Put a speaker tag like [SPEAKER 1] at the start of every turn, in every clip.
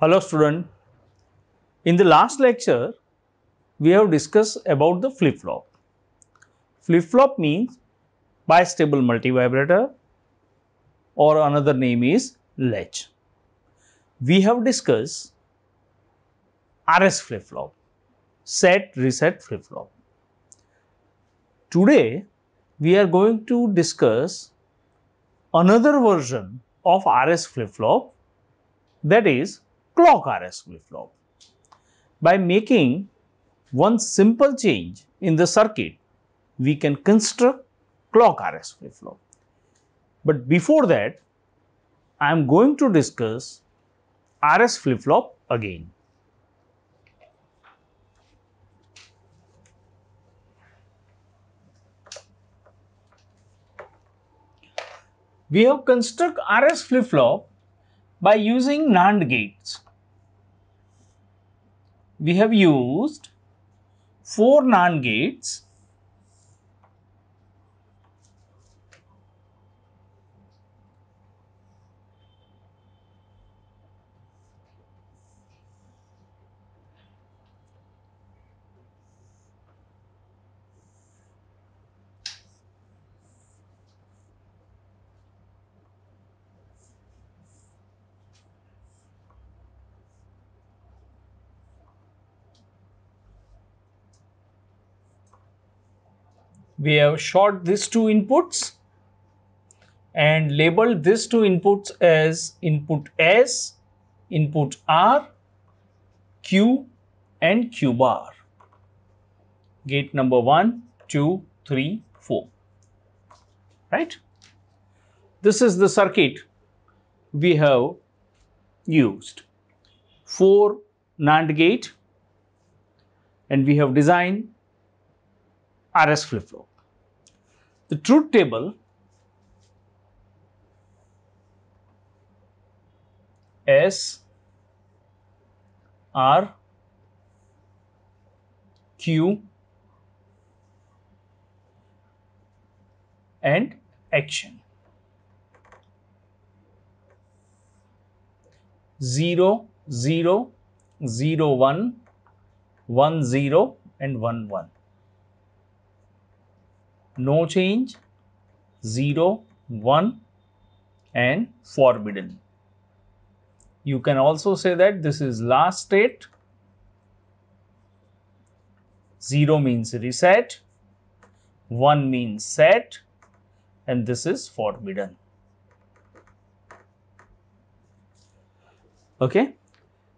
[SPEAKER 1] Hello student, in the last lecture we have discussed about the flip-flop. Flip-flop means bistable multivibrator or another name is latch. We have discussed RS flip-flop, set reset flip-flop. Today we are going to discuss another version of RS flip-flop that is clock RS flip-flop. By making one simple change in the circuit, we can construct clock RS flip-flop. But before that, I am going to discuss RS flip-flop again. We have construct RS flip-flop by using NAND gates we have used four NAND gates we have short these two inputs and labeled these two inputs as input S, input R, Q and Q bar. Gate number 1, 2, 3, 4. Right? This is the circuit we have used. 4 NAND gate and we have designed RS flip-flop. The truth table S R Q and action 0 0 0 1 1 0 and 1 1 no change, 0, 1 and forbidden. You can also say that this is last state, 0 means reset, 1 means set and this is forbidden. Okay.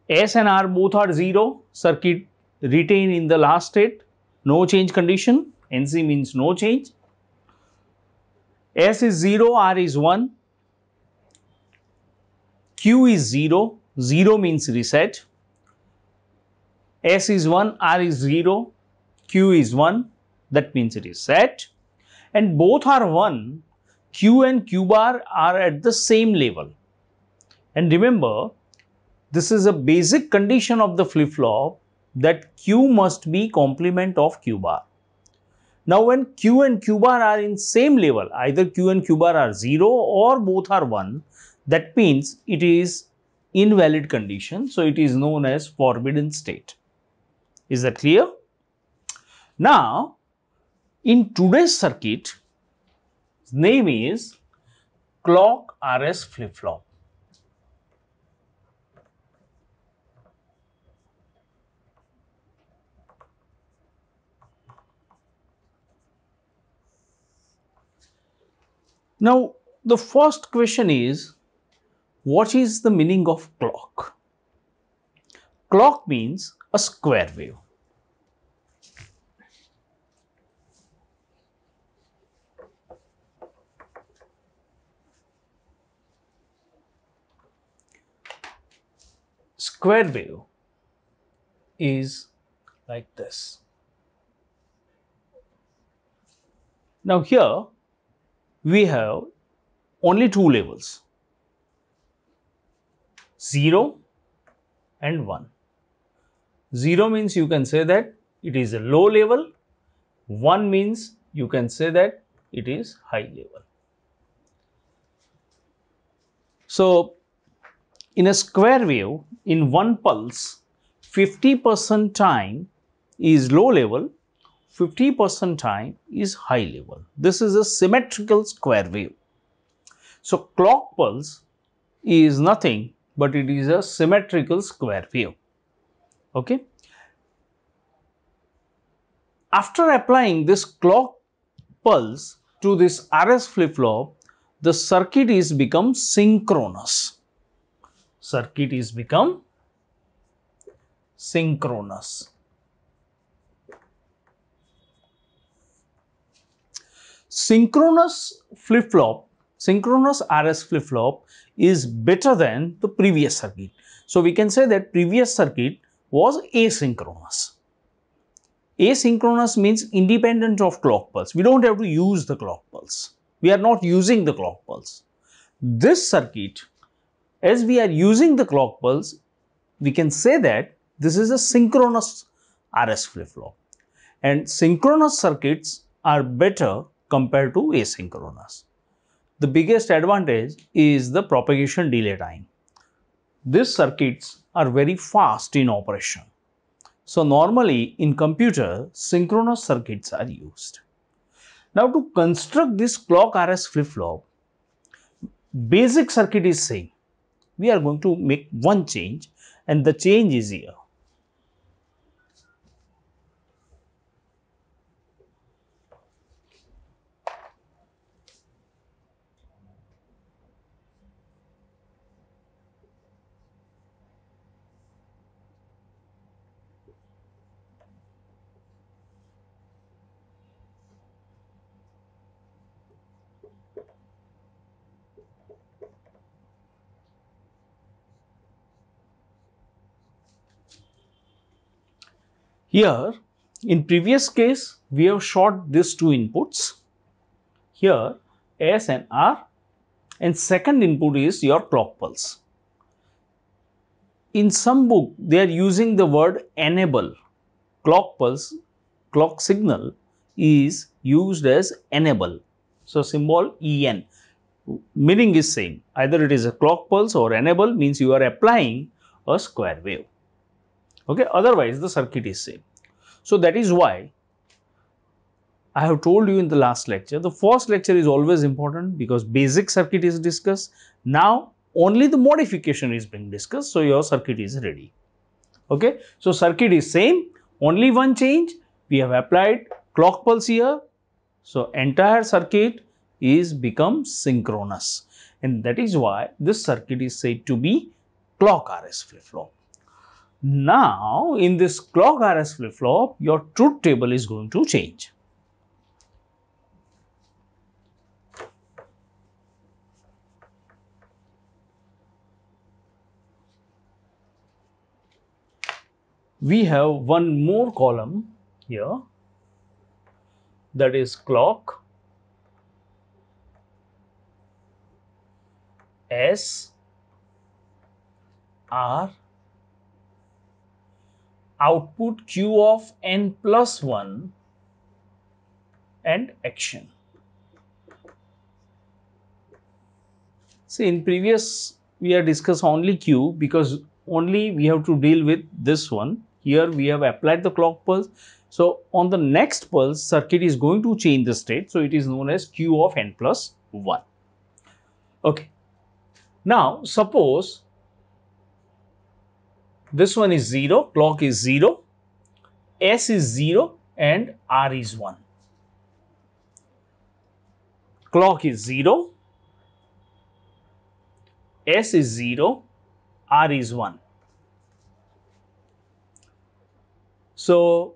[SPEAKER 1] S and R both are 0, circuit retain in the last state, no change condition NC means no change. S is 0, R is 1, Q is 0, 0 means reset. S is 1, R is 0, Q is 1, that means it is set. And both are 1, Q and Q bar are at the same level. And remember, this is a basic condition of the flip-flop that Q must be complement of Q bar. Now when q and q bar are in same level, either q and q bar are 0 or both are 1, that means it is invalid condition. So it is known as forbidden state. Is that clear? Now, in today's circuit, name is clock RS flip-flop. Now, the first question is, what is the meaning of clock? Clock means a square wave. Square wave is like this. Now here, we have only two levels 0 and 1. 0 means you can say that it is a low level, 1 means you can say that it is high level. So, in a square wave, in one pulse, 50 percent time is low level 50% time is high level. This is a symmetrical square wave. So clock pulse is nothing but it is a symmetrical square wave. Okay. After applying this clock pulse to this RS flip-flop, the circuit is become synchronous. Circuit is become synchronous. synchronous flip-flop, synchronous RS flip-flop is better than the previous circuit. So, we can say that previous circuit was asynchronous. Asynchronous means independent of clock pulse. We don't have to use the clock pulse. We are not using the clock pulse. This circuit, as we are using the clock pulse, we can say that this is a synchronous RS flip-flop. And synchronous circuits are better compared to asynchronous. The biggest advantage is the propagation delay time. These circuits are very fast in operation. So normally in computer, synchronous circuits are used. Now to construct this clock RS flip-flop, basic circuit is same. We are going to make one change and the change is here. Here in previous case we have shot these two inputs here S and R and second input is your clock pulse. In some book they are using the word enable clock pulse clock signal is used as enable. So, symbol EN meaning is same either it is a clock pulse or enable means you are applying a square wave okay otherwise the circuit is same so that is why I have told you in the last lecture the first lecture is always important because basic circuit is discussed now only the modification is being discussed so your circuit is ready okay so circuit is same only one change we have applied clock pulse here so entire circuit is become synchronous and that is why this circuit is said to be clock RS flip-flop now, in this clock RS flip-flop, your truth table is going to change. We have one more column here that is clock S R output q of n plus 1 and action. See in previous we are discussed only q because only we have to deal with this one. Here we have applied the clock pulse. So on the next pulse circuit is going to change the state. So it is known as q of n plus 1. Okay. Now suppose this one is 0, clock is 0, S is 0 and R is 1. Clock is 0, S is 0, R is 1. So,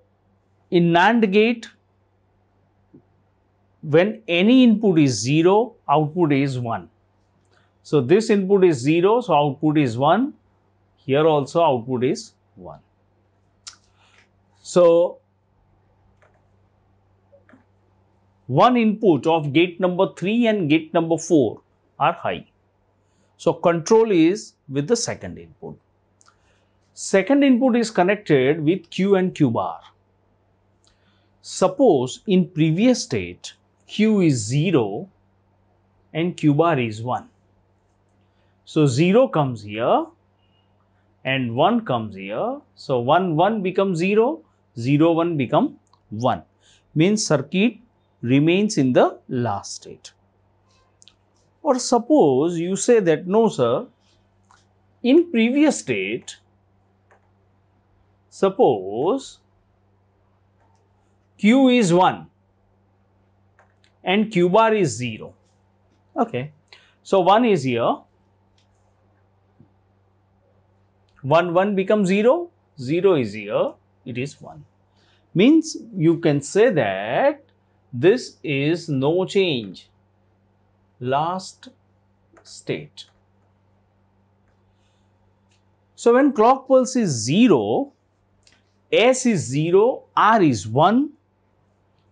[SPEAKER 1] in NAND gate, when any input is 0, output is 1. So, this input is 0, so output is 1 here also output is 1. So, one input of gate number 3 and gate number 4 are high. So, control is with the second input. Second input is connected with Q and Q bar. Suppose in previous state Q is 0 and Q bar is 1. So, 0 comes here and 1 comes here. So, 1 1 becomes 0, 0 1 become 1 means circuit remains in the last state. Or suppose you say that no sir, in previous state, suppose Q is 1 and Q bar is 0. Okay. So, 1 is here, 1 1 becomes 0 0 is here it is 1 means you can say that this is no change last state so when clock pulse is 0 s is 0 r is 1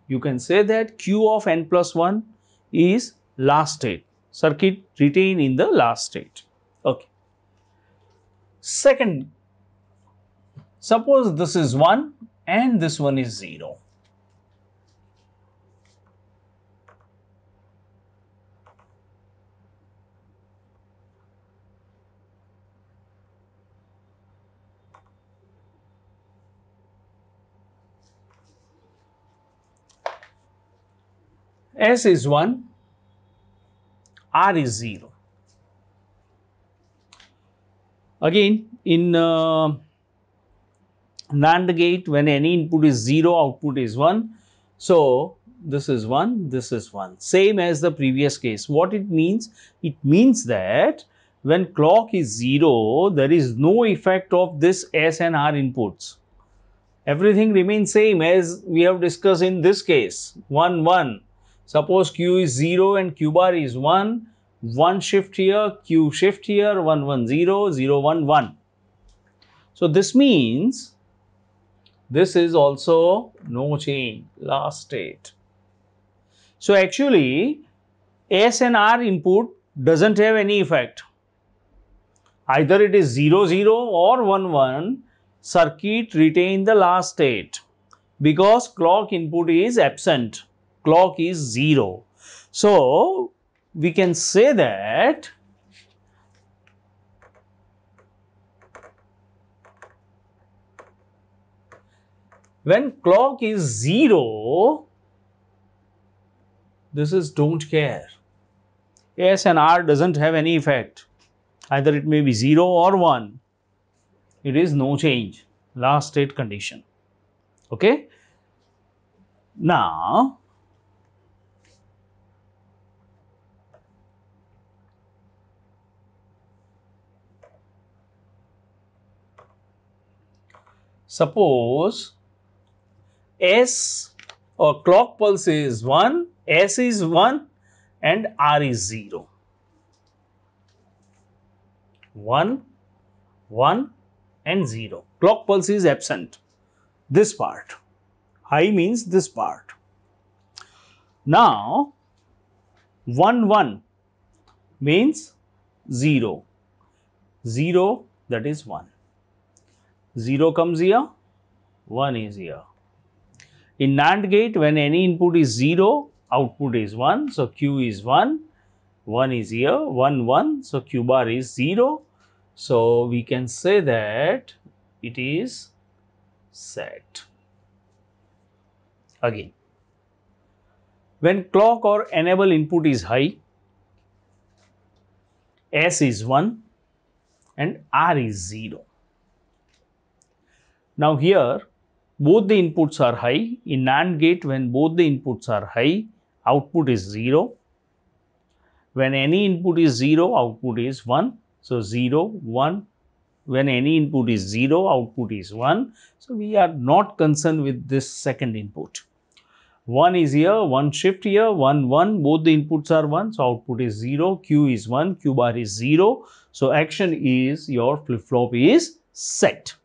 [SPEAKER 1] you can say that q of n plus 1 is last state circuit retained in the last state Second, suppose this is 1 and this one is 0. S is 1, R is 0. Again, in uh, NAND gate, when any input is 0, output is 1. So, this is 1, this is 1. Same as the previous case. What it means? It means that when clock is 0, there is no effect of this S and R inputs. Everything remains same as we have discussed in this case, 1, 1. Suppose Q is 0 and Q bar is 1, 1 shift here, Q shift here, 1 1 0, 0 1 1. So, this means this is also no change, last state. So, actually S and R input doesn't have any effect. Either it is 0 0 or 1 1, circuit retain the last state because clock input is absent, clock is 0. So, we can say that when clock is 0, this is don't care. S and R doesn't have any effect. Either it may be 0 or 1. It is no change. Last state condition. Okay. Now, Suppose S or clock pulse is 1, S is 1 and R is 0. 1, 1 and 0. Clock pulse is absent. This part. High means this part. Now, 1, 1 means 0. 0 that is 1. 0 comes here, 1 is here. In NAND gate, when any input is 0, output is 1. So, Q is 1, 1 is here, 1, 1. So, Q bar is 0. So, we can say that it is set. Again, when clock or enable input is high, S is 1 and R is 0. Now here both the inputs are high. In NAND gate when both the inputs are high, output is 0. When any input is 0, output is 1. So 0, 1. When any input is 0, output is 1. So we are not concerned with this second input. 1 is here, 1 shift here, 1, 1, both the inputs are 1, so output is 0, Q is 1, Q bar is 0. So action is your flip-flop is set.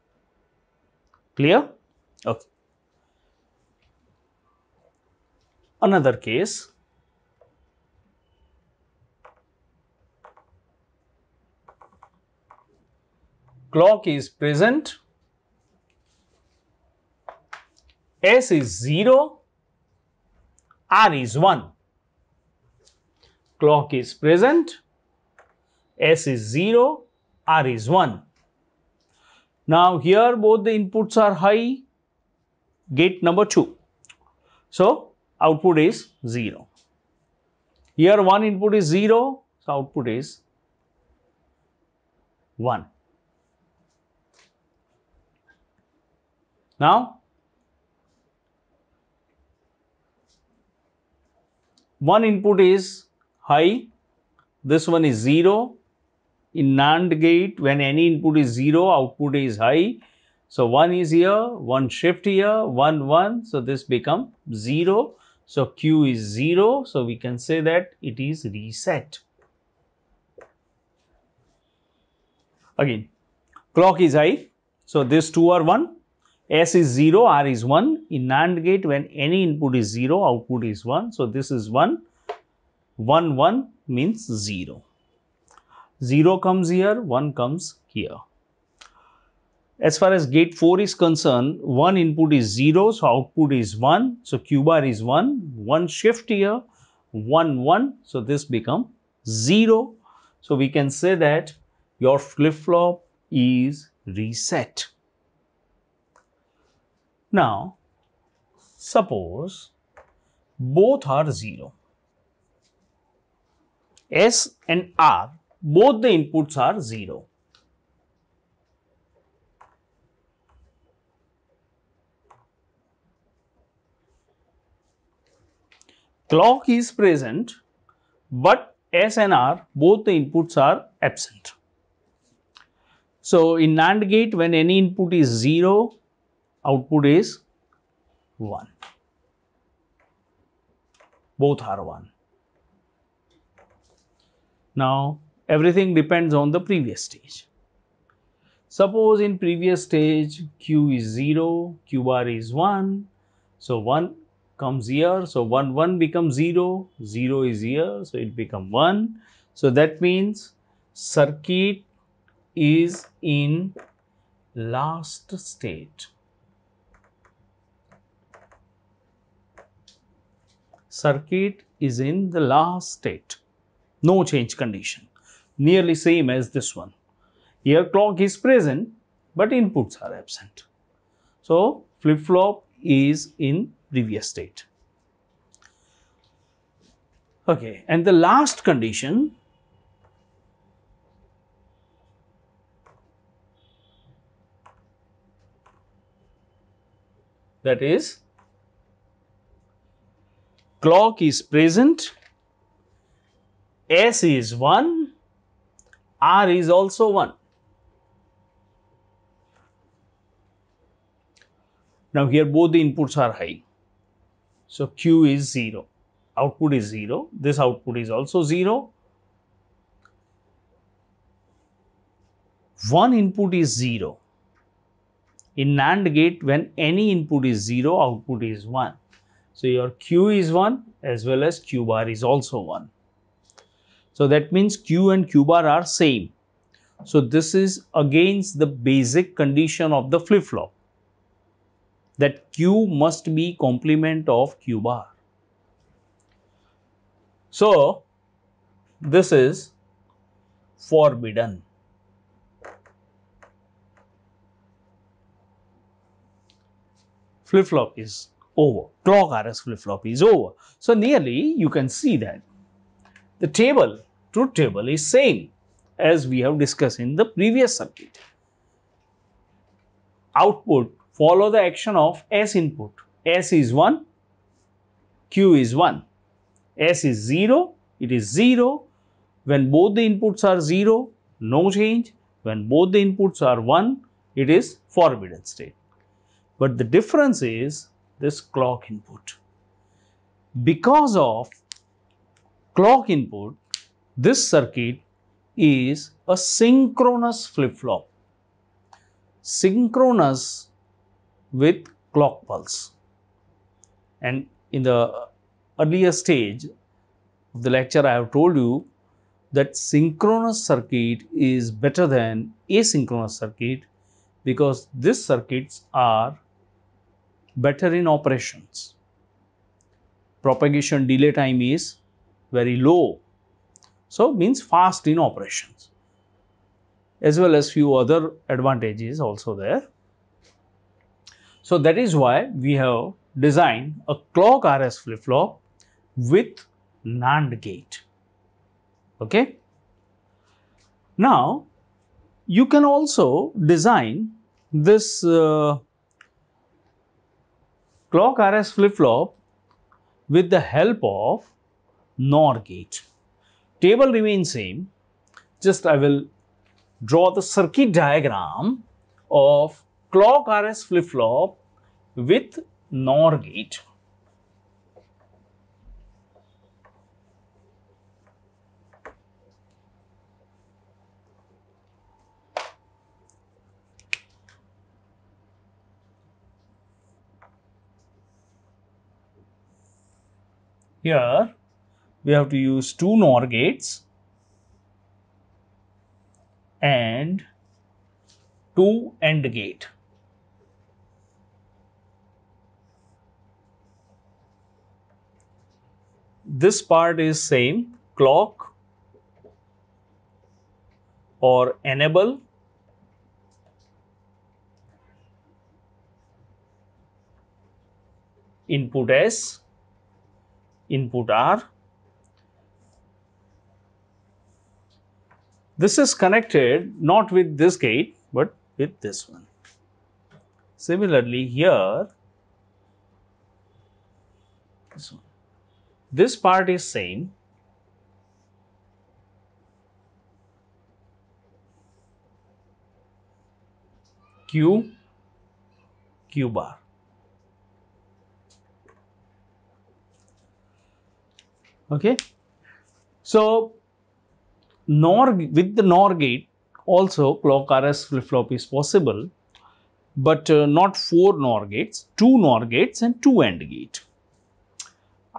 [SPEAKER 1] Clear? Okay. Another case. Clock is present. S is 0, R is 1. Clock is present, S is 0, R is 1. Now here both the inputs are high, gate number 2. So output is 0. Here one input is 0, so output is 1. Now, one input is high, this one is 0, in NAND gate, when any input is 0, output is high. So 1 is here, 1 shift here, 1, 1. So this become 0. So Q is 0. So we can say that it is reset. Again, clock is high. So this 2 are 1. S is 0, R is 1. In NAND gate, when any input is 0, output is 1. So this is 1. 1, 1 means 0. 0 comes here, 1 comes here. As far as gate 4 is concerned, one input is 0, so output is 1, so Q bar is 1, 1 shift here, 1, 1, so this become 0. So we can say that your flip-flop is reset. Now, suppose both are 0. S and R both the inputs are 0. Clock is present, but S and R, both the inputs are absent. So, in NAND gate, when any input is 0, output is 1. Both are 1. Now, Everything depends on the previous stage. Suppose in previous stage Q is 0, bar is 1. So 1 comes here. So 1, 1 becomes 0, 0 is here. So it becomes 1. So that means circuit is in last state. Circuit is in the last state, no change condition nearly same as this one. Here clock is present but inputs are absent. So flip-flop is in previous state. Okay, and the last condition that is clock is present, S is 1 R is also 1. Now here both the inputs are high. So Q is 0, output is 0, this output is also 0. One input is 0. In NAND gate when any input is 0, output is 1. So your Q is 1 as well as Q bar is also 1. So that means Q and Q bar are same. So this is against the basic condition of the flip-flop that Q must be complement of Q bar. So this is forbidden. Flip-flop is over. Clock RS flip-flop is over. So nearly you can see that the table, truth table is same as we have discussed in the previous circuit. Output follow the action of S input. S is 1, Q is 1. S is 0, it is 0. When both the inputs are 0, no change. When both the inputs are 1, it is forbidden state. But the difference is this clock input. Because of clock input, this circuit is a synchronous flip-flop, synchronous with clock pulse. And in the earlier stage of the lecture, I have told you that synchronous circuit is better than asynchronous circuit because these circuits are better in operations. Propagation delay time is very low. So, means fast in operations as well as few other advantages also there. So, that is why we have designed a clock RS flip flop with NAND gate. Okay. Now, you can also design this uh, clock RS flip flop with the help of NOR gate. Table remains same, just I will draw the circuit diagram of clock RS flip-flop with NOR gate. Here, we have to use two NOR gates and two AND gate. This part is same clock or enable input S, input R This is connected not with this gate, but with this one. Similarly, here this one. This part is same. Q, Q bar. Okay. So, NOR with the NOR gate also clock RS flip-flop is possible but uh, not 4 NOR gates, 2 NOR gates and 2 AND gate.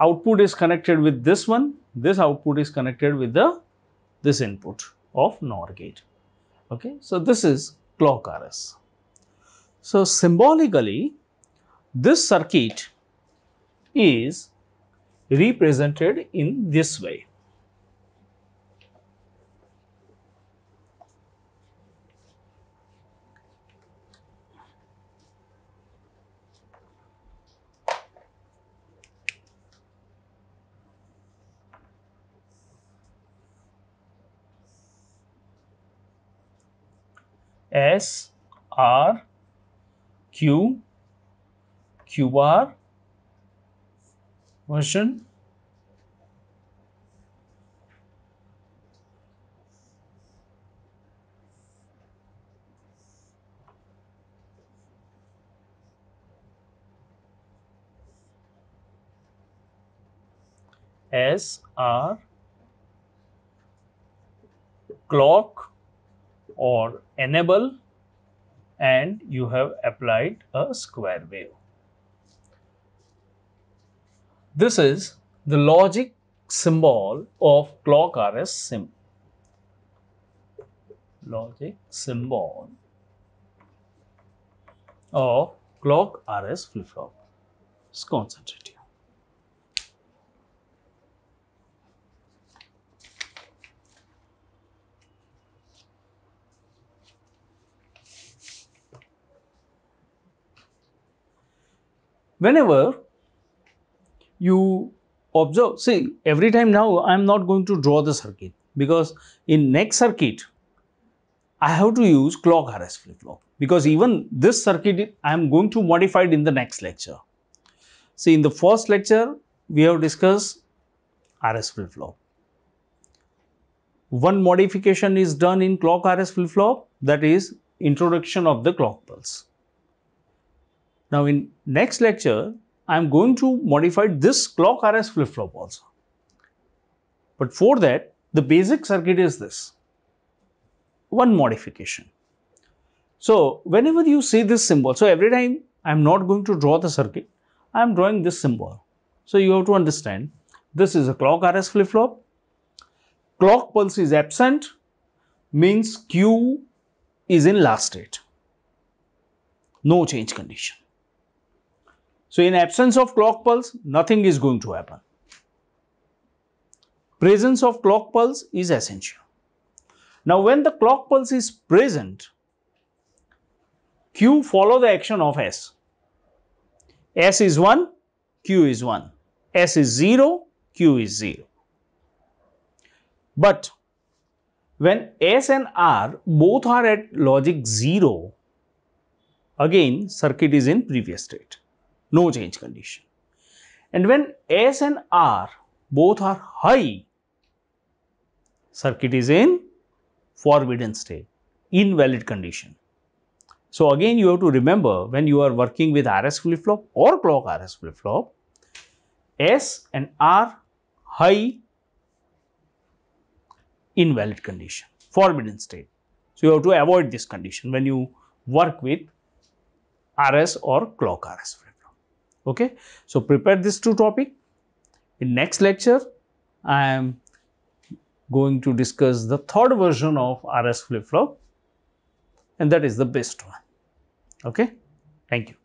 [SPEAKER 1] Output is connected with this one, this output is connected with the this input of NOR gate. Okay, so this is clock RS. So symbolically, this circuit is represented in this way. S R Q Q R version S R clock or enable and you have applied a square wave. This is the logic symbol of clock RS sim. Logic symbol of clock RS flip-flop. Let's concentrate. whenever you observe, see every time now I am not going to draw the circuit because in next circuit I have to use clock RS flip-flop because even this circuit I am going to modify it in the next lecture. See in the first lecture we have discussed RS flip-flop. One modification is done in clock RS flip-flop that is introduction of the clock pulse. Now in next lecture, I am going to modify this clock RS flip-flop also. But for that, the basic circuit is this, one modification. So whenever you see this symbol, so every time I am not going to draw the circuit, I am drawing this symbol. So you have to understand, this is a clock RS flip-flop, clock pulse is absent, means Q is in last state, no change condition. So, in absence of clock pulse, nothing is going to happen. Presence of clock pulse is essential. Now, when the clock pulse is present, Q follow the action of S. S is 1, Q is 1. S is 0, Q is 0. But when S and R both are at logic 0, again circuit is in previous state no change condition. And when S and R both are high, circuit is in forbidden state, invalid condition. So, again you have to remember when you are working with RS flip-flop or clock RS flip-flop, S and R high invalid condition, forbidden state. So, you have to avoid this condition when you work with RS or clock RS. flip flop okay so prepare these two topic in next lecture i am going to discuss the third version of rs flip flop and that is the best one okay thank you